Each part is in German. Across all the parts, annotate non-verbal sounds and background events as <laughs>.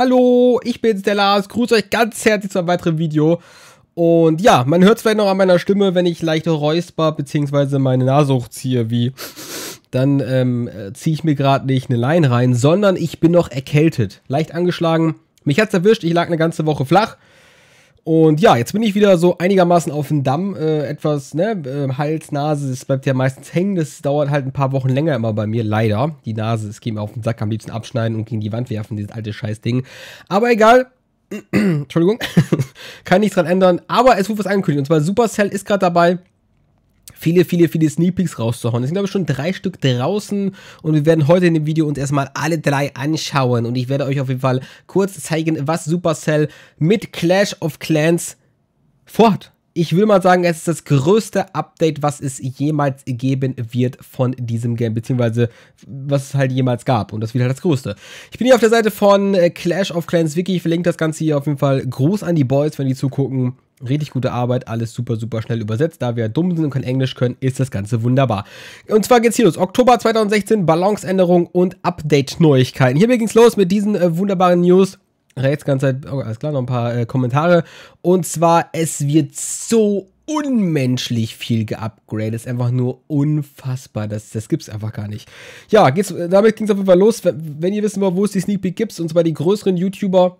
Hallo, ich bin's, der Lars. Grüße euch ganz herzlich zu einem weiteren Video. Und ja, man hört vielleicht noch an meiner Stimme, wenn ich leicht räusper, bzw. meine Nase hochziehe, wie dann ähm, äh, ziehe ich mir gerade nicht eine Line rein, sondern ich bin noch erkältet. Leicht angeschlagen. Mich hat's erwischt, ich lag eine ganze Woche flach. Und ja, jetzt bin ich wieder so einigermaßen auf dem Damm. Äh, etwas, ne, ähm, Hals, Nase, das bleibt ja meistens hängen. Das dauert halt ein paar Wochen länger immer bei mir, leider. Die Nase, es geht mir auf den Sack, am liebsten abschneiden und gegen die Wand werfen, dieses alte Scheißding. Aber egal, <clears throat> Entschuldigung, <laughs> kann nichts dran ändern, aber es wurde was angekündigt. Und zwar Supercell ist gerade dabei, viele, viele, viele Sneak rauszuhauen. Es sind, glaube ich, schon drei Stück draußen und wir werden heute in dem Video uns erstmal alle drei anschauen und ich werde euch auf jeden Fall kurz zeigen, was Supercell mit Clash of Clans fort ich will mal sagen, es ist das größte Update, was es jemals geben wird von diesem Game, beziehungsweise was es halt jemals gab. Und das wird halt das größte. Ich bin hier auf der Seite von äh, Clash of Clans Wiki. Ich verlinke das Ganze hier auf jeden Fall. Gruß an die Boys, wenn die zugucken. Richtig gute Arbeit, alles super, super schnell übersetzt. Da wir dumm sind und kein Englisch können, ist das Ganze wunderbar. Und zwar geht's hier los. Oktober 2016, Balanceänderung und Update-Neuigkeiten. Hierbei ging's los mit diesen äh, wunderbaren News rechts ganz Zeit, halt, oh, alles klar, noch ein paar äh, Kommentare. Und zwar, es wird so unmenschlich viel geupgradet. Ist einfach nur unfassbar. Das, das gibt's einfach gar nicht. Ja, geht's, äh, damit ging's auf jeden Fall los. Wenn, wenn ihr wissen wollt, wo es die Sneak Peek gibt, und zwar die größeren YouTuber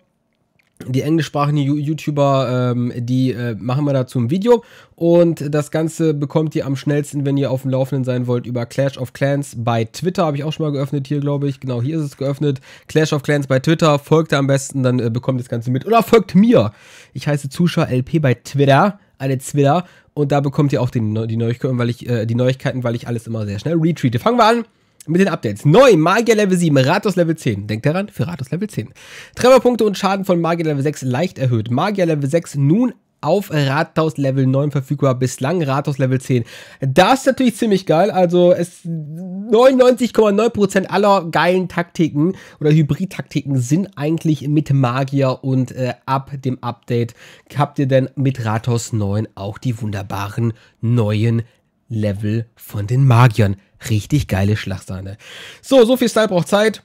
die englischsprachigen YouTuber, ähm, die äh, machen wir dazu ein Video. Und das Ganze bekommt ihr am schnellsten, wenn ihr auf dem Laufenden sein wollt, über Clash of Clans bei Twitter. Habe ich auch schon mal geöffnet hier, glaube ich. Genau, hier ist es geöffnet. Clash of Clans bei Twitter. Folgt da am besten, dann äh, bekommt das Ganze mit. Oder folgt mir. Ich heiße Zuschauer LP bei Twitter. Alle Twitter. Und da bekommt ihr auch die, die Neuigkeiten, weil ich, äh, die Neuigkeiten, weil ich alles immer sehr schnell retweete. Fangen wir an mit den Updates. Neu, Magier Level 7, Ratos Level 10. Denkt daran, für Ratos Level 10. Trefferpunkte und Schaden von Magier Level 6 leicht erhöht. Magier Level 6 nun auf Rathaus Level 9 verfügbar, bislang Rathaus Level 10. Das ist natürlich ziemlich geil, also es 99,9% aller geilen Taktiken oder Hybrid-Taktiken sind eigentlich mit Magier und äh, ab dem Update habt ihr dann mit Rathaus 9 auch die wunderbaren neuen Level von den Magiern richtig geile Schlagsahne. So, so viel Style braucht Zeit.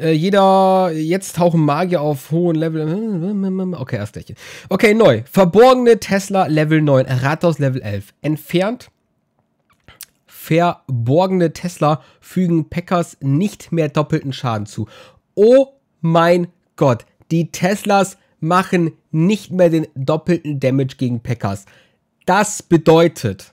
Äh, jeder, jetzt tauchen Magier auf hohen Level. Okay, erst gleich. Okay, neu. Verborgene Tesla Level 9, Rathaus Level 11. Entfernt. Verborgene Tesla fügen Packers nicht mehr doppelten Schaden zu. Oh mein Gott, die Teslas machen nicht mehr den doppelten Damage gegen Packers. Das bedeutet,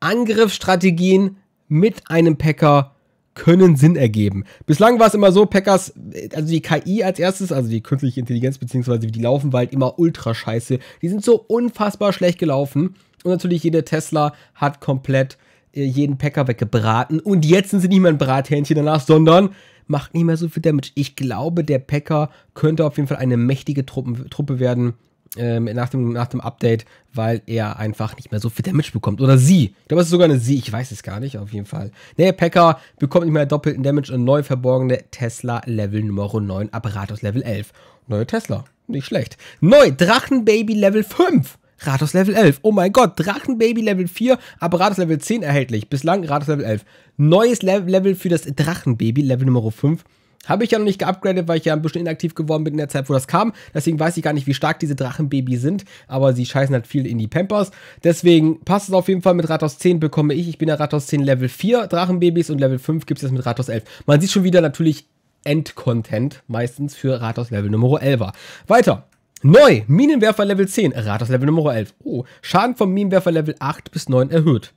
Angriffsstrategien mit einem Packer können Sinn ergeben. Bislang war es immer so, Packers, also die KI als erstes, also die künstliche Intelligenz, beziehungsweise wie die laufen, war halt immer ultra scheiße. Die sind so unfassbar schlecht gelaufen. Und natürlich jede Tesla hat komplett äh, jeden Packer weggebraten. Und jetzt sind sie nicht mehr ein Brathähnchen danach, sondern macht nicht mehr so viel Damage. Ich glaube, der Packer könnte auf jeden Fall eine mächtige Truppe werden, ähm, nach, dem, nach dem Update, weil er einfach nicht mehr so viel Damage bekommt. Oder sie. Ich glaube, es ist sogar eine sie. Ich weiß es gar nicht, auf jeden Fall. Nee, Packer bekommt nicht mehr doppelten Damage und neu verborgene Tesla Level Nummer 9, Apparatus Level 11. Neue Tesla. Nicht schlecht. Neu, Drachenbaby Level 5. Rados Level 11. Oh mein Gott, Drachenbaby Level 4, Apparatus Level 10 erhältlich. Bislang Rados Level 11. Neues Level für das Drachenbaby, Level Nummer 5. Habe ich ja noch nicht geupgradet, weil ich ja ein bisschen inaktiv geworden bin in der Zeit, wo das kam. Deswegen weiß ich gar nicht, wie stark diese Drachenbabys sind. Aber sie scheißen halt viel in die Pampers. Deswegen passt es auf jeden Fall. Mit Rathaus 10 bekomme ich, ich bin ja Rathaus 10 Level 4 Drachenbabys und Level 5 gibt es jetzt mit Rathaus 11. Man sieht schon wieder natürlich Endcontent meistens für Rathaus Level Nummer 11. Weiter. Neu, Minenwerfer Level 10, Rathaus Level Nummer 11. Oh, Schaden vom Minenwerfer Level 8 bis 9 erhöht.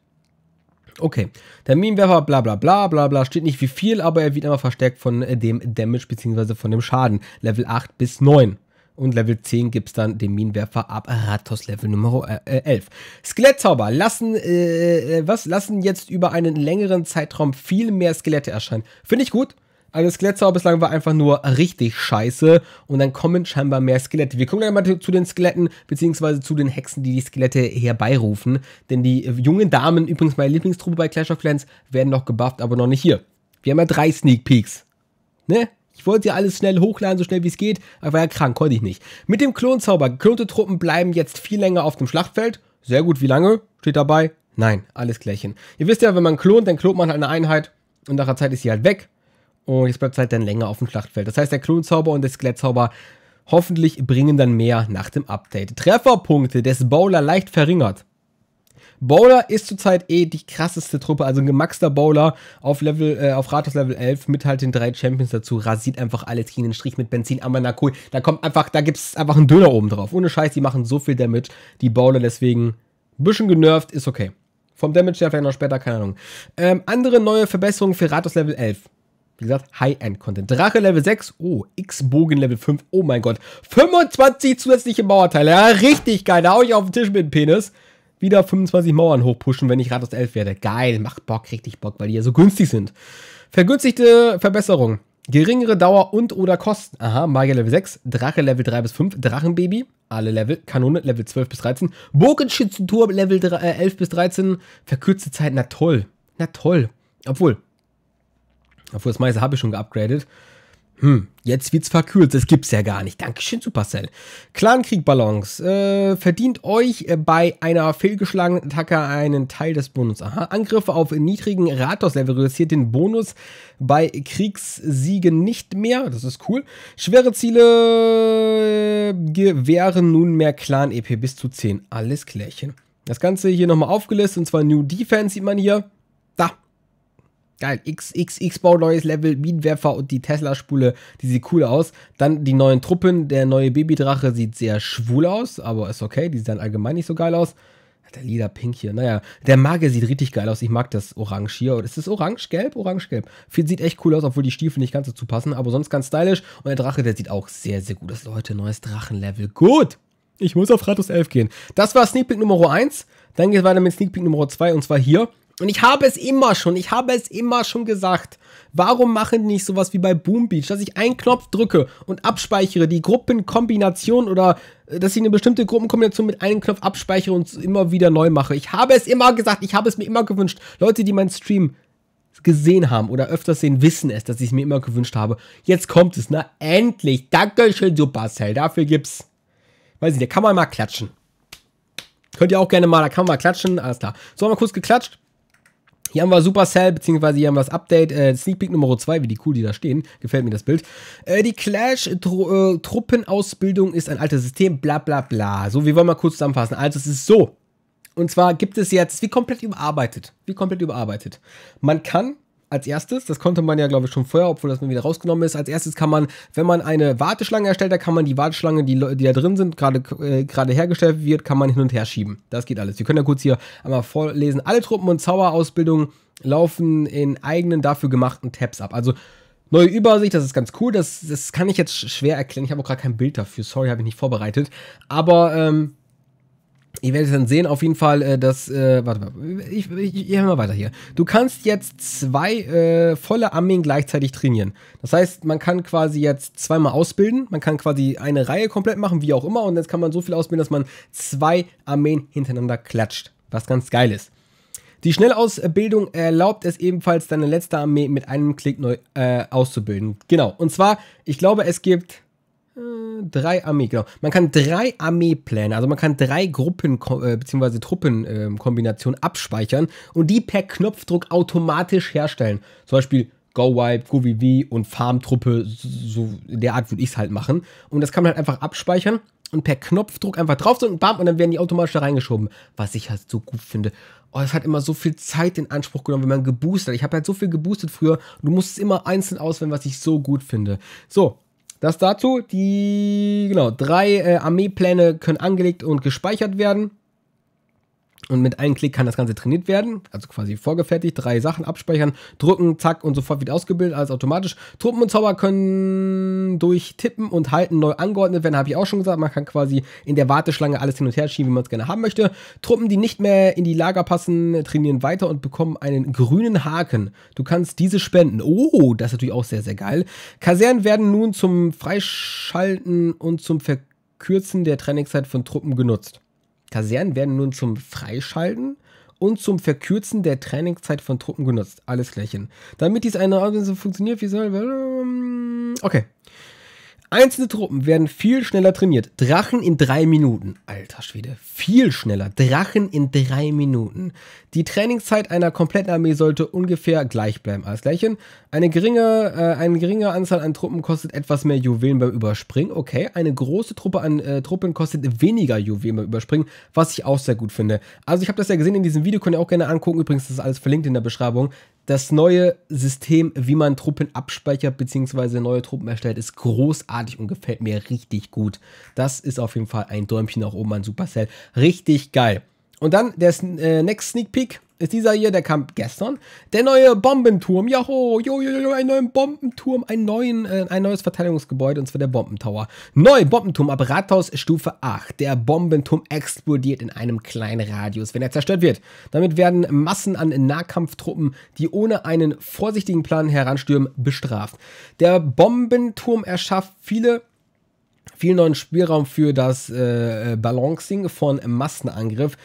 Okay, der Minenwerfer, bla bla bla bla bla, steht nicht wie viel, aber er wird immer verstärkt von äh, dem Damage bzw. von dem Schaden. Level 8 bis 9. Und Level 10 gibt es dann den Minenwerfer ab Ratos Level Nummer äh, 11. Äh, Skelettzauber lassen, äh, äh, was, lassen jetzt über einen längeren Zeitraum viel mehr Skelette erscheinen. Finde ich gut. Also Skelettzauber bislang war einfach nur richtig scheiße und dann kommen scheinbar mehr Skelette. Wir kommen gleich mal zu den Skeletten, beziehungsweise zu den Hexen, die die Skelette herbeirufen. Denn die jungen Damen, übrigens meine Lieblingstruppe bei Clash of Clans, werden noch gebufft, aber noch nicht hier. Wir haben ja drei Sneak Peeks. Ne? Ich wollte ja alles schnell hochladen, so schnell wie es geht, aber war ja krank, konnte ich nicht. Mit dem Klonzauber, geklonte Truppen bleiben jetzt viel länger auf dem Schlachtfeld. Sehr gut, wie lange? Steht dabei? Nein, alles gleichen. Ihr wisst ja, wenn man klont, dann klont man halt eine Einheit und nach einer Zeit ist sie halt weg und jetzt bleibt es halt dann länger auf dem Schlachtfeld. Das heißt, der Klonzauber und der Skelettzauber hoffentlich bringen dann mehr nach dem Update. Trefferpunkte des Bowler leicht verringert. Bowler ist zurzeit eh die krasseste Truppe, also ein gemaxter Bowler auf Level, äh, auf Rathaus Level 11 mit halt den drei Champions dazu, rasiert einfach alles gegen den Strich mit Benzin, aber na cool, da kommt einfach, da gibt's einfach einen Döner oben drauf. Ohne Scheiß, die machen so viel Damage, die Bowler, deswegen bisschen genervt, ist okay. Vom Damage her vielleicht noch später, keine Ahnung. Ähm, andere neue Verbesserungen für Rathaus Level 11. Wie gesagt, High-End-Content. Drache Level 6, oh, X-Bogen Level 5, oh mein Gott. 25 zusätzliche Mauerteile, ja, richtig geil. Da hau ich auf den Tisch mit dem Penis. Wieder 25 Mauern hochpushen, wenn ich Rathaus 11 werde. Geil, macht Bock, richtig Bock, weil die ja so günstig sind. Vergünstigte Verbesserung. Geringere Dauer und oder Kosten. Aha, Magier Level 6, Drache Level 3 bis 5, Drachenbaby, alle Level, Kanone Level 12 bis 13, Bogenschützenturm Level 3, äh, 11 bis 13, verkürzte Zeit, na toll, na toll. Obwohl, obwohl, das meiste habe ich schon geupgradet. Hm, jetzt wird's verkürzt. das gibt's ja gar nicht. Dankeschön, Supercell. Clankrieg-Balance. Äh, verdient euch äh, bei einer fehlgeschlagenen Attacke einen Teil des Bonus. Aha. Angriffe auf niedrigen Rathauslevel reduziert den Bonus bei Kriegssiegen nicht mehr. Das ist cool. Schwere Ziele äh, gewähren nunmehr Clan-EP bis zu 10. Alles klärchen. Das Ganze hier nochmal aufgelistet, und zwar New Defense sieht man hier. Da, Geil, XXX-Bau, neues Level, Minenwerfer und die Tesla-Spule, die sieht cool aus. Dann die neuen Truppen, der neue Babydrache sieht sehr schwul aus, aber ist okay, die sahen allgemein nicht so geil aus. Der lila Pink hier, naja, der Magier sieht richtig geil aus, ich mag das Orange hier. Ist das Orange-Gelb? Orange-Gelb. Sieht echt cool aus, obwohl die Stiefel nicht ganz dazu passen, aber sonst ganz stylisch. Und der Drache, der sieht auch sehr, sehr gut aus. Leute, neues Drachenlevel, gut! Ich muss auf Ratus 11 gehen. Das war Sneak Peek Nummer 1. Dann geht es weiter mit Sneak Peek Nummer 2 und zwar hier. Und ich habe es immer schon, ich habe es immer schon gesagt. Warum machen die nicht sowas wie bei Boom Beach, dass ich einen Knopf drücke und abspeichere, die Gruppenkombination oder äh, dass ich eine bestimmte Gruppenkombination mit einem Knopf abspeichere und immer wieder neu mache? Ich habe es immer gesagt, ich habe es mir immer gewünscht. Leute, die meinen Stream gesehen haben oder öfters sehen, wissen es, dass ich es mir immer gewünscht habe. Jetzt kommt es, na ne? endlich. Dankeschön, Supercell. Dafür gibt's. Weiß ich nicht, da kann man mal klatschen. Könnt ihr auch gerne mal, da kann man mal klatschen. Alles klar. So, haben wir kurz geklatscht. Hier haben wir Supercell, beziehungsweise hier haben wir das Update, äh, Sneak Peek Nummer 2, wie die cool die da stehen, gefällt mir das Bild. Äh, die Clash-Truppenausbildung äh, ist ein altes System, bla bla bla. So, wir wollen mal kurz zusammenfassen. Also es ist so, und zwar gibt es jetzt, wie komplett überarbeitet, wie komplett überarbeitet. Man kann als erstes, das konnte man ja, glaube ich, schon vorher, obwohl das mir wieder rausgenommen ist. Als erstes kann man, wenn man eine Warteschlange erstellt, da kann man die Warteschlange, die, die da drin sind, gerade äh, hergestellt wird, kann man hin und her schieben. Das geht alles. Wir können ja kurz hier einmal vorlesen. Alle Truppen und Zauberausbildungen laufen in eigenen dafür gemachten Tabs ab. Also neue Übersicht, das ist ganz cool. Das, das kann ich jetzt schwer erklären. Ich habe auch gerade kein Bild dafür. Sorry, habe ich nicht vorbereitet. Aber ähm, Ihr werdet dann sehen, auf jeden Fall, äh, dass, äh, warte mal, ich, ich, ich ich mal weiter hier. Du kannst jetzt zwei äh, volle Armeen gleichzeitig trainieren. Das heißt, man kann quasi jetzt zweimal ausbilden, man kann quasi eine Reihe komplett machen, wie auch immer, und jetzt kann man so viel ausbilden, dass man zwei Armeen hintereinander klatscht, was ganz geil ist. Die Schnellausbildung erlaubt es ebenfalls, deine letzte Armee mit einem Klick neu äh, auszubilden. Genau, und zwar, ich glaube, es gibt äh, drei Armee, genau. Man kann drei Armeepläne, also man kann drei Gruppen äh, bzw. Truppenkombinationen ähm, abspeichern und die per Knopfdruck automatisch herstellen. Zum Beispiel Go Wipe, Go und Farmtruppe, so in der Art würde ich es halt machen. Und das kann man halt einfach abspeichern und per Knopfdruck einfach drauf und bam, und dann werden die automatisch da reingeschoben. Was ich halt so gut finde. Oh, das hat immer so viel Zeit in Anspruch genommen, wenn man geboostet hat. Ich habe halt so viel geboostet früher. Du musst es immer einzeln auswählen, was ich so gut finde. So, das dazu, die genau, drei äh, Armeepläne können angelegt und gespeichert werden. Und mit einem Klick kann das Ganze trainiert werden, also quasi vorgefertigt, drei Sachen abspeichern, drücken, zack und sofort wieder ausgebildet, alles automatisch. Truppen und Zauber können durch Tippen und Halten neu angeordnet werden, habe ich auch schon gesagt. Man kann quasi in der Warteschlange alles hin und her schieben, wie man es gerne haben möchte. Truppen, die nicht mehr in die Lager passen, trainieren weiter und bekommen einen grünen Haken. Du kannst diese spenden. Oh, das ist natürlich auch sehr, sehr geil. Kasernen werden nun zum Freischalten und zum Verkürzen der Trainingszeit von Truppen genutzt. Kasernen werden nun zum Freischalten und zum Verkürzen der Trainingszeit von Truppen genutzt. Alles gleichhin. Damit dies eine Ordnung so funktioniert, wie soll. Ähm, okay. Einzelne Truppen werden viel schneller trainiert. Drachen in drei Minuten. Alter Schwede, viel schneller. Drachen in drei Minuten. Die Trainingszeit einer kompletten Armee sollte ungefähr gleich bleiben. Alles Gleiche, Eine geringe, äh, eine geringe Anzahl an Truppen kostet etwas mehr Juwelen beim Überspringen. Okay, eine große Truppe an äh, Truppen kostet weniger Juwelen beim Überspringen, was ich auch sehr gut finde. Also ich habe das ja gesehen in diesem Video, könnt ihr auch gerne angucken. Übrigens, das ist alles verlinkt in der Beschreibung. Das neue System, wie man Truppen abspeichert bzw. neue Truppen erstellt, ist großartig und gefällt mir richtig gut. Das ist auf jeden Fall ein Däumchen nach oben an Supercell. Richtig geil. Und dann der äh, Next Sneak Peek ist dieser hier, der kam gestern. Der neue Bombenturm. Joho, jo, jo, jo, einen neuen Bombenturm, einen neuen, äh, ein neues Verteidigungsgebäude und zwar der Bombentower. Neu, Bombenturm ab Rathaus Stufe 8. Der Bombenturm explodiert in einem kleinen Radius, wenn er zerstört wird. Damit werden Massen an Nahkampftruppen, die ohne einen vorsichtigen Plan heranstürmen, bestraft. Der Bombenturm erschafft viele viel neuen Spielraum für das äh, Balancing von Massenangriff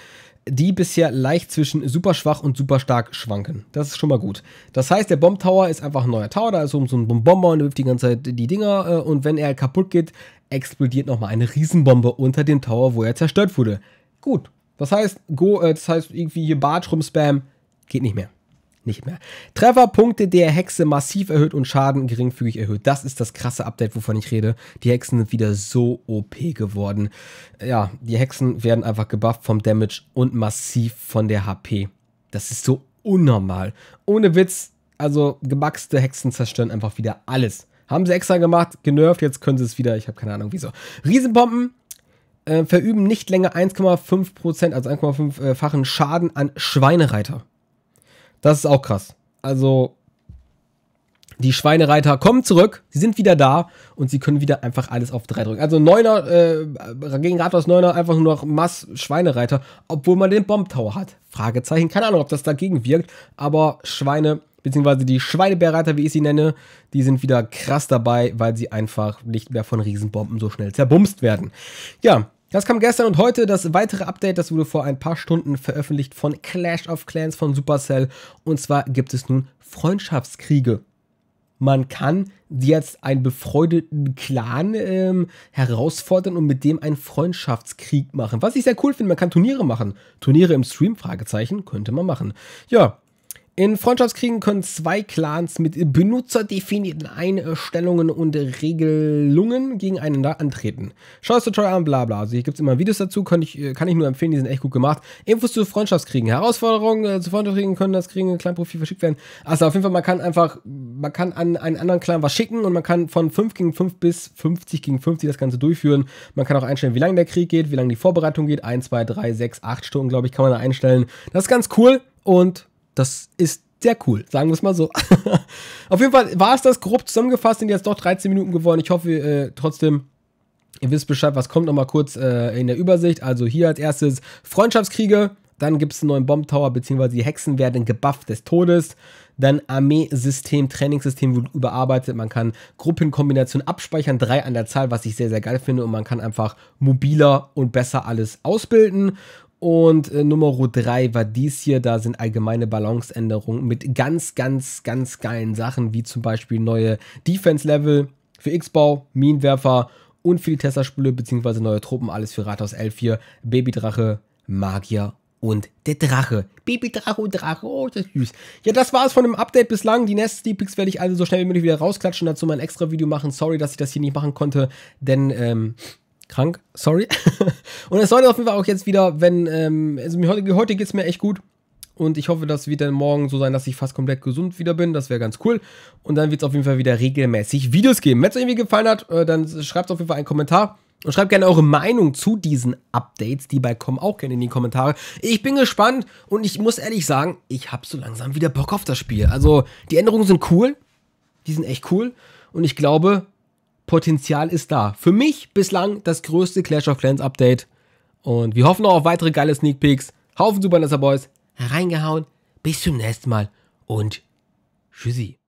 die bisher leicht zwischen super schwach und super stark schwanken. Das ist schon mal gut. Das heißt, der Bomb Tower ist einfach ein neuer Tower, da ist oben so ein Bombomber und wirft die ganze Zeit die Dinger äh, und wenn er kaputt geht, explodiert nochmal eine Riesenbombe unter dem Tower, wo er zerstört wurde. Gut. Das heißt, Go, äh, das heißt irgendwie hier Bartrum-Spam geht nicht mehr nicht mehr. Trefferpunkte der Hexe massiv erhöht und Schaden geringfügig erhöht. Das ist das krasse Update, wovon ich rede. Die Hexen sind wieder so OP geworden. Ja, die Hexen werden einfach gebufft vom Damage und massiv von der HP. Das ist so unnormal. Ohne Witz, also gebugste Hexen zerstören einfach wieder alles. Haben sie extra gemacht, genervt, jetzt können sie es wieder. Ich habe keine Ahnung, wieso. Riesenbomben, äh, verüben nicht länger 1,5%, also 1,5-fachen Schaden an Schweinereiter. Das ist auch krass. Also, die Schweinereiter kommen zurück, sie sind wieder da und sie können wieder einfach alles auf 3 drücken. Also Neuner, äh, gegen Rathaus Neuner einfach nur noch Mass Schweinereiter, obwohl man den Bomb Tower hat. Fragezeichen, keine Ahnung, ob das dagegen wirkt, aber Schweine, beziehungsweise die Schweinebärreiter, wie ich sie nenne, die sind wieder krass dabei, weil sie einfach nicht mehr von Riesenbomben so schnell zerbumst werden. Ja, das kam gestern und heute das weitere Update, das wurde vor ein paar Stunden veröffentlicht von Clash of Clans von Supercell. Und zwar gibt es nun Freundschaftskriege. Man kann jetzt einen befreundeten Clan ähm, herausfordern und mit dem einen Freundschaftskrieg machen. Was ich sehr cool finde, man kann Turniere machen. Turniere im Stream, Fragezeichen, könnte man machen. Ja, in Freundschaftskriegen können zwei Clans mit benutzerdefinierten Einstellungen und Regelungen gegeneinander antreten. Schau das Tutorial an, bla bla. Also hier gibt es immer Videos dazu, kann ich, äh, kann ich nur empfehlen, die sind echt gut gemacht. Infos zu Freundschaftskriegen, Herausforderungen äh, zu Freundschaftskriegen können das Kriegen in Clan-Profil verschickt werden. Also auf jeden Fall, man kann einfach, man kann an einen anderen Clan was schicken und man kann von 5 gegen 5 bis 50 gegen 50 das Ganze durchführen. Man kann auch einstellen, wie lange der Krieg geht, wie lange die Vorbereitung geht. 1, 2, 3, 6, 8 Stunden, glaube ich, kann man da einstellen. Das ist ganz cool und das ist sehr cool, sagen wir es mal so. <laughs> Auf jeden Fall war es das grob zusammengefasst, sind jetzt doch 13 Minuten geworden. Ich hoffe äh, trotzdem, ihr wisst Bescheid, was kommt. Nochmal kurz äh, in der Übersicht. Also hier als erstes Freundschaftskriege. Dann gibt es einen neuen Bomb Tower, beziehungsweise die Hexen werden gebufft des Todes. Dann Armeesystem, Trainingssystem wird überarbeitet. Man kann Gruppenkombinationen abspeichern, drei an der Zahl, was ich sehr, sehr geil finde. Und man kann einfach mobiler und besser alles ausbilden. Und äh, Nummer 3 war dies hier, da sind allgemeine Balanceänderungen mit ganz, ganz, ganz geilen Sachen, wie zum Beispiel neue Defense-Level für X-Bau, Minenwerfer und für die Tesla-Spüle bzw. neue Truppen, alles für Rathaus L4, Babydrache, Magier und der Drache. Babydrache und Drache, oh, das ist süß. Ja, das war's von dem Update bislang. Die nächsten Deep werde ich also so schnell wie möglich wieder rausklatschen, dazu mal ein extra Video machen. Sorry, dass ich das hier nicht machen konnte, denn ähm, krank, sorry. <laughs> und es sollte auf jeden Fall auch jetzt wieder, wenn, ähm, also heute, heute geht es mir echt gut. Und ich hoffe, das wird dann morgen so sein, dass ich fast komplett gesund wieder bin. Das wäre ganz cool. Und dann wird es auf jeden Fall wieder regelmäßig Videos geben. Wenn es euch irgendwie gefallen hat, äh, dann schreibt auf jeden Fall einen Kommentar. Und schreibt gerne eure Meinung zu diesen Updates, die bei kommen, auch gerne in die Kommentare. Ich bin gespannt und ich muss ehrlich sagen, ich habe so langsam wieder Bock auf das Spiel. Also, die Änderungen sind cool. Die sind echt cool. Und ich glaube, Potenzial ist da. Für mich bislang das größte Clash of Clans Update. Und wir hoffen auch auf weitere geile Sneak Peeks. Haufen Super Boys. Reingehauen. Bis zum nächsten Mal. Und tschüssi.